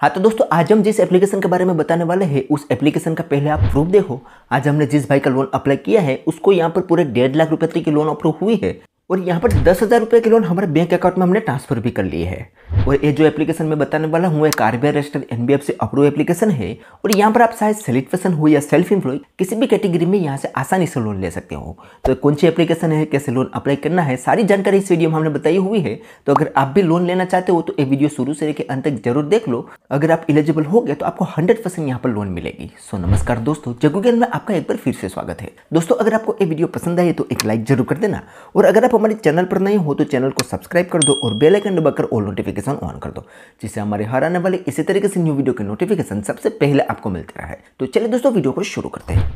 हाँ तो दोस्तों आज हम जिस एप्लीकेशन के बारे में बताने वाले हैं उस एप्लीकेशन का पहले आप प्रूफ देखो आज हमने जिस भाई का लोन अप्लाई किया है उसको यहाँ पर पूरे डेढ़ लाख रुपए तक की लोन अप्रूव हुई है और यहाँ पर दस हज़ार रुपये के लोन हमारे बैंक अकाउंट में हमने ट्रांसफर भी कर लिए है और ये जो एप्लीकेशन मैं बताने वाला हूँ एक R B I registered N B F C approve application है और यहाँ पर आप चाहे सेल्फ पर्सन हो या सेल्फ इम्प्लॉय किसी भी कैटेगरी में यहाँ से आसानी से लोन ले सकते हो तो कौन सी एप्लीकेशन है कैसे लोन अप्लाई करना है सारी जानकारी इस वीडियो में हमने बताई हुई है तो अगर आप भी लोन लेना चाहते हो तो ये वीडियो शुरू से लेकर अंत तक जरूर देख लो अगर आप इलिजिबल हो गए तो आपको हंड्रेड परसेंट यहाँ पर लोन मिलेगी सो नमस्कार दोस्तों जगूगेन में आपका एक बार फिर से स्वागत है दोस्तों अगर आपको ये वीडियो पसंद आए तो एक लाइक जरूर कर देना और अगर आप आप हमारे चैनल पर नहीं हो तो चैनल को सब्सक्राइब कर दो और बेल आइकन दबाकर ऑल नोटिफिकेशन ऑन कर दो जिससे हमारे हर आने वाले इसी तरीके से न्यू वीडियो के नोटिफिकेशन सबसे पहले आपको मिलते रहे तो चलिए दोस्तों वीडियो को शुरू करते हैं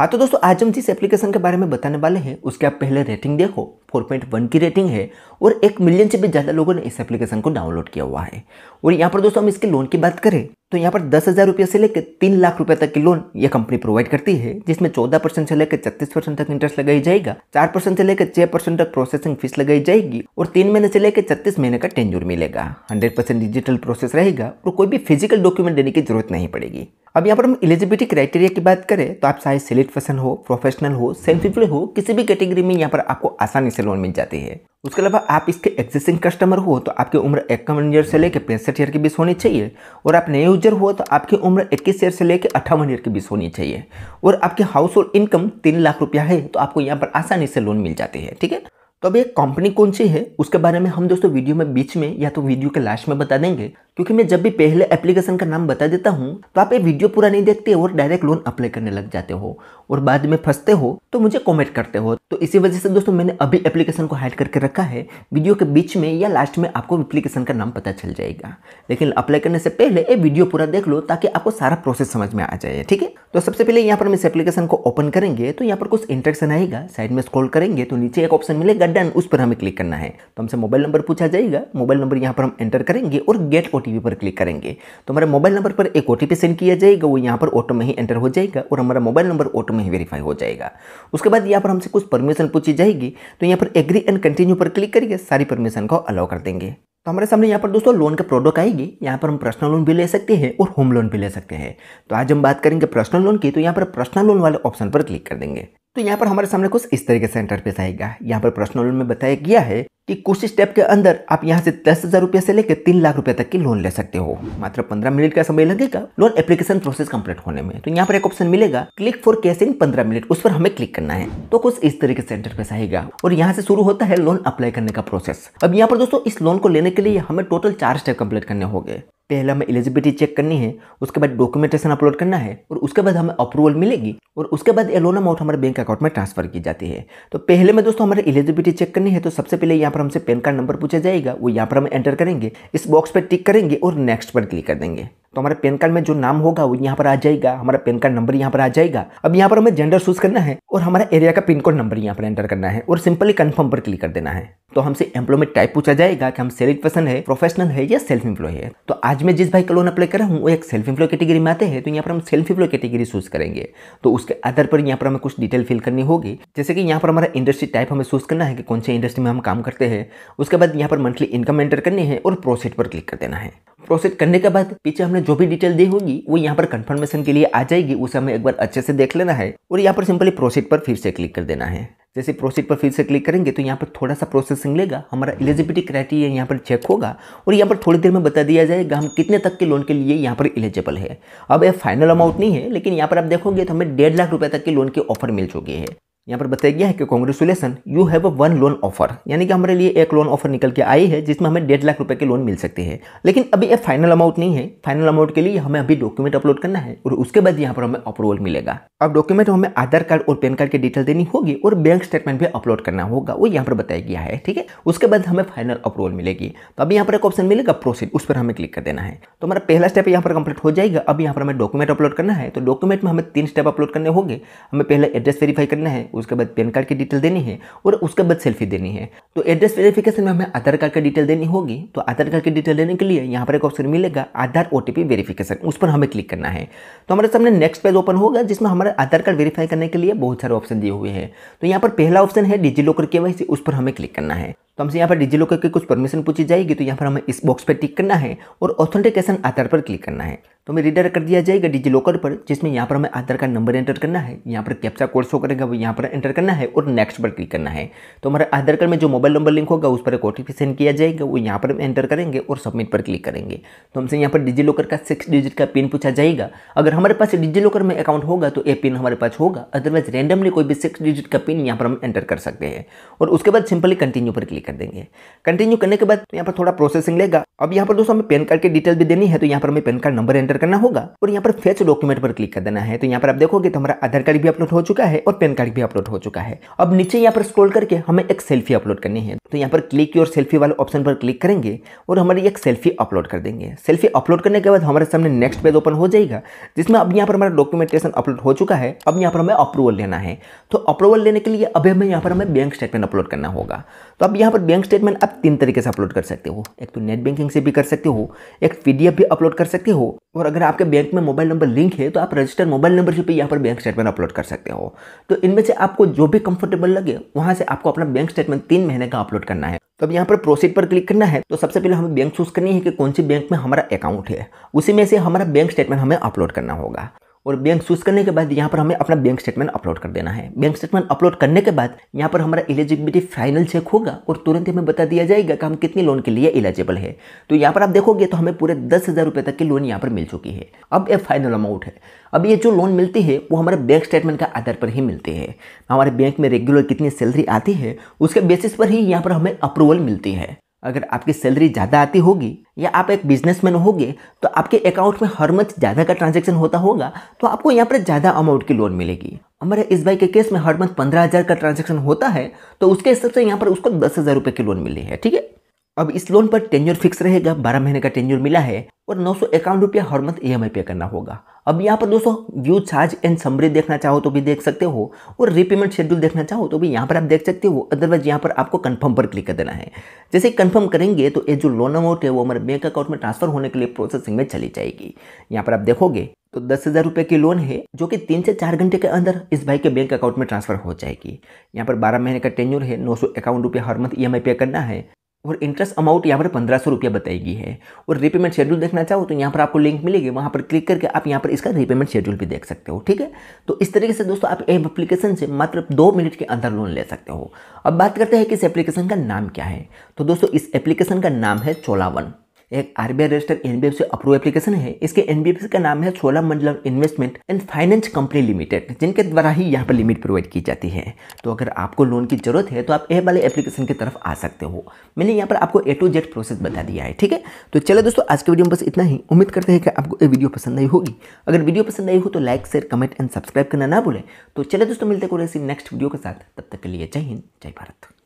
हाँ तो दोस्तों आज हम जिस एप्लीकेशन के बारे में बताने वाले हैं उसके आप पहले रेटिंग देखो 4.1 की रेटिंग है और एक मिलियन से भी ज़्यादा लोगों ने इस एप्लीकेशन को डाउनलोड किया हुआ है और यहाँ पर दोस्तों हम इसके लोन की बात करें तो यहाँ पर दस हज़ार रुपये से लेकर तीन लाख रुपए तक की लोन ये कंपनी प्रोवाइड करती है जिसमें चौदह परसेंट से लेकर छत्तीस परसेंट तक इंटरेस्ट लगाई जाएगा चार परसेंट से लेकर छह परसेंट तक प्रोसेसिंग फीस लगाई जाएगी और तीन महीने से लेकर छत्तीस महीने का टेंजूर मिलेगा हंड्रेड परसेंट डिजिटल प्रोसेस रहेगा और कोई भी फिजिकल डॉक्यूमेंट देने की जरूरत नहीं पड़ेगी अब यहाँ पर हम एलिजिबिलिटी क्राइटेरिया की बात करें तो आप चाहे सिलेक्ट पर्सन हो प्रोफेशनल हो सेल्फ हो किसी भी कैटेगरी में यहाँ पर आपको आसानी से लोन मिल जाती है उसके अलावा आप इसके एग्जिस्टिंग कस्टमर हो तो आपकी उम्र इक्यावन ईयर से लेकर पैंसठ ईयर के बीच होनी चाहिए और आप नए यूजर हो तो आपकी उम्र इक्कीस ईयर से लेकर अट्ठावन ईयर के बीच होनी चाहिए और आपकी हाउस होल्ड इनकम तीन लाख रुपया है तो आपको यहाँ पर आसानी से लोन मिल जाती है ठीक है तो अब ये कंपनी कौन सी है उसके बारे में हम दोस्तों वीडियो में बीच में या तो वीडियो के लास्ट में बता देंगे क्योंकि मैं जब भी पहले एप्लीकेशन का नाम बता देता हूँ तो आप ये वीडियो पूरा नहीं देखते और डायरेक्ट लोन अप्लाई करने लग जाते हो और बाद में फंसते हो तो मुझे कमेंट करते हो तो इसी वजह से दोस्तों मैंने अभी एप्लीकेशन को हाइड करके रखा है वीडियो के बीच में या लास्ट में आपको एप्लीकेशन का नाम पता चल जाएगा लेकिन अप्लाई करने से पहले ये वीडियो पूरा देख लो ताकि आपको सारा प्रोसेस समझ में आ जाए ठीक है तो सबसे पहले यहाँ पर हम इस एप्लीकेशन को ओपन करेंगे तो यहाँ पर कुछ इंटरेक्शन आएगा साइड में स्क्रॉल करेंगे तो नीचे एक ऑप्शन मिलेगा डन उस पर हमें क्लिक करना है तो हमसे मोबाइल नंबर पूछा जाएगा मोबाइल नंबर यहाँ पर हम एंटर करेंगे और गेट ओ पर क्लिक करेंगे तो हमारे मोबाइल नंबर पर एक ओ सेंड किया जाएगा वो यहाँ पर ऑटो में ही एंटर हो जाएगा और हमारा मोबाइल नंबर ऑटो में ही वेरीफाई हो जाएगा उसके बाद यहाँ पर हमसे कुछ परमिशन पूछी जाएगी तो यहाँ पर एग्री एंड कंटिन्यू पर क्लिक करिए सारी परमिशन को अलाउ कर देंगे तो हमारे सामने यहाँ पर दोस्तों लोन का प्रोडक्ट आएगी यहाँ पर हम पर्सनल लोन भी ले सकते हैं और होम लोन भी ले सकते हैं तो आज हम बात करेंगे पर्सनल लोन की तो यहाँ पर पर्सनल लोन वाले ऑप्शन पर क्लिक कर देंगे तो यहाँ पर हमारे सामने कुछ इस तरीके से इंटरफेस आएगा यहाँ पर लोन में बताया गया है कि कुछ स्टेप के अंदर आप यहाँ से दस हजार रुपये से लेकर तीन लाख रुपए तक की लोन ले सकते हो मात्र पंद्रह मिनट का समय लगेगा लोन एप्लीकेशन प्रोसेस कंप्लीट होने में तो यहाँ पर एक ऑप्शन मिलेगा क्लिक फॉर कैश इन पंद्रह मिनट उस पर हमें क्लिक करना है तो कुछ इस तरीके से इंटरफेस आएगा और यहाँ से शुरू होता है लोन अप्लाई करने का प्रोसेस अब यहाँ पर दोस्तों इस लोन को लेने के लिए हमें टोटल चार स्टेप कम्प्लीट करने होंगे पहले हमें एलिजिबिलिटी चेक करनी है उसके बाद डॉक्यूमेंटेशन अपलोड करना है और उसके बाद हमें अप्रूवल मिलेगी और उसके बाद एलोन अमाउंट हमारे बैंक अकाउंट में ट्रांसफर की जाती है तो पहले में दोस्तों हमारे एलिजिबिलिटी चेक करनी है तो सबसे पहले यहाँ पर हमसे पैन कार्ड नंबर पूछा जाएगा वो यहाँ पर हम एंटर करेंगे इस बॉक्स पर टिक करेंगे और नेक्स्ट पर क्लिक कर देंगे तो हमारे पैन कार्ड में जो नाम होगा वो यहाँ पर आ जाएगा हमारा पैन कार्ड नंबर यहाँ पर आ जाएगा अब यहाँ पर हमें जेंडर चूज करना है और हमारा एरिया का पिन कोड नंबर यहाँ पर एंटर करना है और सिंपली कन्फर्म पर क्लिक कर देना है तो हमसे एम्प्लॉयमेंट टाइप पूछा जाएगा कि हम सेलेक्ट पर्सन है प्रोफेशनल है या सेल्फ एम्प्लॉय है तो आज मैं जिस भाई का लोन अप्लाई कर रहा हूँ वो एक सेल्फ एम्प्लॉय कैटेगरी में आते हैं तो यहाँ पर हम सेल्फ एम्प्लॉय कैटेगरी चूज करेंगे तो उसके आधार पर यहाँ पर हमें कुछ डिटेल फिल करनी होगी जैसे कि यहाँ पर हमारा इंडस्ट्री टाइप हमें चूज करना है कि कौन से इंडस्ट्री में हम काम करते हैं उसके बाद यहाँ पर मंथली इनकम एंटर करनी है और प्रोसेट पर क्लिक कर देना है प्रोसेस करने के बाद पीछे हमने जो भी डिटेल दी होगी वो यहाँ पर कंफर्मेशन के लिए आ जाएगी उसे हमें एक बार अच्छे से देख लेना है और यहाँ पर सिंपली प्रोसेस पर फिर से क्लिक कर देना है जैसे प्रोसेस पर फिर से क्लिक करेंगे तो यहाँ पर थोड़ा सा प्रोसेसिंग लेगा हमारा एलिजिबिलिटी क्राइटेरिया यहाँ पर चेक होगा और यहाँ पर थोड़ी देर में बता दिया जाएगा हम कितने तक के लोन के लिए यहाँ पर एलिजिबल है अब ये फाइनल अमाउंट नहीं है लेकिन यहाँ पर आप देखोगे तो हमें डेढ़ लाख रुपये तक के लोन की ऑफर मिल चुकी है यहाँ पर बताया गया है कि congratulation you have a won loan offer यानी कि हमारे लिए एक लोन ऑफर निकल के आई है जिसमें हमें डेढ़ लाख रुपए के लोन मिल सकते हैं लेकिन अभी ये फाइनल अमाउंट नहीं है फाइनल अमाउंट के लिए हमें अभी डॉक्यूमेंट अपलोड करना है और उसके बाद यहाँ पर हमें अप्रूवल मिलेगा अब डॉक्यूमेंट हमें आधार कार्ड और पैन कार्ड की डिटेल देनी होगी और बैंक स्टेटमेंट भी अपलोड करना होगा वो यहाँ पर बताया गया है ठीक है उसके बाद हमें फाइनल अप्रूवल मिलेगी तो अभी यहाँ पर एक ऑप्शन मिलेगा प्रोसीड उस पर हमें क्लिक कर देना है तो हमारा पहला स्टेप यहाँ पर कंप्लीट हो जाएगा अब यहाँ पर हमें डॉक्यूमेंट अपलोड करना है तो डॉक्यूमेंट में हमें तीन स्टेप अपलोड करने होंगे हमें पहले एड्रेस वेरीफाई करना है उसके बाद पैन कार्ड की डिटेल देनी है और उसके बाद सेल्फी देनी है तो एड्रेस वेरिफिकेशन में हमें आधार कार्ड की डिटेल देनी होगी तो आधार कार्ड की डिटेल देने के लिए यहाँ पर एक ऑप्शन मिलेगा आधार ओ वेरिफिकेशन उस पर हमें क्लिक करना है तो हमारे सामने नेक्स्ट पेज ओपन होगा जिसमें हमारे आधार कार्ड वेरीफाई करने के लिए बहुत सारे ऑप्शन दिए हुए हैं तो यहाँ पर पहला ऑप्शन है डिजी लॉकर के उस पर हमें क्लिक करना है तो हमसे यहाँ पर डिजी लॉकर की कुछ परमिशन पूछी जाएगी तो यहाँ पर हमें इस बॉक्स पर टिक करना है और ऑथेंटिकेशन आधार पर क्लिक करना है तो हमें रिडायरेक्ट कर दिया जाएगा डिजी लॉकर पर जिसमें यहाँ पर हमें आधार कार्ड नंबर एंटर करना है यहाँ पर कैप्चा कोड शो करेगा वो यहाँ पर एंटर करना है और नेक्स्ट पर क्लिक करना है तो हमारे आधार कार्ड में जो मोबाइल नंबर लिंक होगा उस पर एक ओ सेंड किया जाएगा वो यहाँ पर एंटर करेंगे और सबमिट पर क्लिक करेंगे तो हमसे यहाँ पर डिजी लॉकर का सिक्स डिजिट का पिन पूछा जाएगा अगर हमारे पास डिजी लॉकर में अकाउंट होगा तो ये पिन हमारे पास होगा अदरवाइज रेंडमली कोई भी सिक्स डिजिट का पिन यहाँ पर हम एंटर कर सकते हैं और उसके बाद सिंपली कंटिन्यू पर क्लिक कर देंगे कंटिन्यू करने के बाद यहाँ पर थोड़ा प्रोसेसिंग लेगा अब यहाँ पर दोस्तों हमें पेन कार्ड की डिटेल भी देनी है तो यहाँ पर हमें पेन कार्ड नंबर एंटर करना होगा और यहाँ पर फेच डॉक्यूमेंट पर क्लिक कर देना है तो यहाँ पर आप देखोगे तो हमारा आधार कार्ड भी अपलोड हो चुका है और पैन कार्ड भी अपलोड हो चुका है अब नीचे यहाँ पर स्क्रोल करके हमें एक सेल्फी अपलोड करनी है तो यहाँ पर क्लिक और सेल्फी वाले ऑप्शन पर क्लिक करेंगे और हमारी एक सेल्फी अपलोड कर देंगे सेल्फी अपलोड करने के बाद हमारे सामने नेक्स्ट पेज ओपन हो जाएगा जिसमें अब यहाँ पर हमारा डॉक्यूमेंटेशन अपलोड हो चुका है अब यहाँ पर हमें अप्रूवल लेना है तो अप्रूवल लेने के लिए अभी हमें यहाँ पर हमें बैंक स्टेटमेंट अपलोड करना होगा तो अब यहाँ पर बैंक स्टेटमेंट आप तीन तरीके से अपलोड कर सकते हो एक तो नेट बैंकिंग से भी कर सकते हो एक पीडीएफ भी अपलोड कर सकते हो और अगर आपके बैंक में मोबाइल नंबर लिंक है तो आप रजिस्टर मोबाइल नंबर से भी यहाँ पर बैंक स्टेटमेंट अपलोड कर सकते हो तो इनमें से आपको जो भी कंफर्टेबल लगे वहाँ से आपको अपना बैंक स्टेटमेंट तीन महीने का अपलोड करना है तो अब यहाँ पर प्रोसीड पर क्लिक करना है तो सबसे पहले हमें बैंक चूज करनी है कि कौन सी बैंक में हमारा अकाउंट है उसी में से हमारा बैंक स्टेटमेंट हमें अपलोड करना होगा और बैंक चूज करने के बाद यहाँ पर हमें अपना बैंक स्टेटमेंट अपलोड कर देना है बैंक स्टेटमेंट अपलोड करने के बाद यहाँ पर हमारा एलिजिबिलिटी फाइनल चेक होगा और तुरंत हमें बता दिया जाएगा कि हम कितनी लोन के लिए एलिजिबल है तो यहाँ पर आप देखोगे तो हमें पूरे दस हज़ार रुपये तक की लोन यहाँ पर मिल चुकी है अब ये फाइनल अमाउंट है अब ये जो लोन मिलती है वो हमारे बैंक स्टेटमेंट का आधार पर ही मिलती है हमारे बैंक में रेगुलर कितनी सैलरी आती है उसके बेसिस पर ही यहाँ पर हमें अप्रूवल मिलती है अगर आपकी सैलरी ज़्यादा आती होगी या आप एक बिजनेसमैन होगे तो आपके अकाउंट में हर मंथ ज़्यादा का ट्रांजेक्शन होता होगा तो आपको यहाँ पर ज़्यादा अमाउंट की लोन मिलेगी हमारे इस भाई के केस में हर मंथ पंद्रह हज़ार का ट्रांजेक्शन होता है तो उसके हिसाब से यहाँ पर उसको दस हज़ार रुपये की लोन मिली है ठीक है अब इस लोन पर टेन्यूर फिक्स रहेगा बारह महीने का टेन्यूर मिला है और नौ सौ इक्यावन रुपया हर मंथ ई एम आई पे करना होगा अब यहाँ पर दोस्तों व्यू चार्ज एंड समरी देखना चाहो तो भी देख सकते हो और रीपेमेंट शेड्यूल देखना चाहो तो भी यहाँ पर आप देख सकते हो अदरवाइज यहाँ पर आपको कन्फर्म पर क्लिक कर देना है जैसे कन्फर्म करेंगे तो ये जो लोन अमाउंट है वो हमारे बैंक अकाउंट में ट्रांसफर होने के लिए प्रोसेसिंग में चली जाएगी यहाँ पर आप देखोगे तो दस हज़ार रुपये की लोन है जो कि तीन से चार घंटे के अंदर इस भाई के बैंक अकाउंट में ट्रांसफर हो जाएगी यहाँ पर बारह महीने का टेन्यूर है नौ सौ इक्यावन रुपये हर मंथ ई एम आई पे करना है और इंटरेस्ट अमाउंट यहाँ पर पंद्रह सौ रुपया बताई गई है और रीपेमेंट शेड्यूल देखना चाहो तो यहाँ पर आपको लिंक मिलेगी वहाँ पर क्लिक करके आप यहाँ पर इसका रीपेमेंट शेड्यूल भी देख सकते हो ठीक है तो इस तरीके से दोस्तों आप एप्लीकेशन से मात्र दो मिनट के अंदर लोन ले सकते हो अब बात करते हैं कि इस एप्लीकेशन का नाम क्या है तो दोस्तों इस एप्लीकेशन का नाम है चोलावन एक RBI register NBFC approve application है इसके एनबीएफसी का नाम है सोलह मंडलम investment and finance company limited जिनके द्वारा ही यहाँ पर लिमिट प्रोवाइड की जाती है तो अगर आपको लोन की जरूरत है तो आप ए वाले एप्लीकेशन की तरफ आ सकते हो मैंने यहाँ पर आपको ए टू जेड प्रोसेस बता दिया है ठीक है तो चलो दोस्तों आज के वीडियो में बस इतना ही उम्मीद करते हैं कि आपको ये वीडियो पसंद आई होगी अगर वीडियो पसंद आई हो तो like share comment and subscribe करना ना भूलें तो चले दोस्तों मिलते हैं ऐसी नेक्स्ट वीडियो के साथ तब तक के लिए जय हिंद जय भारत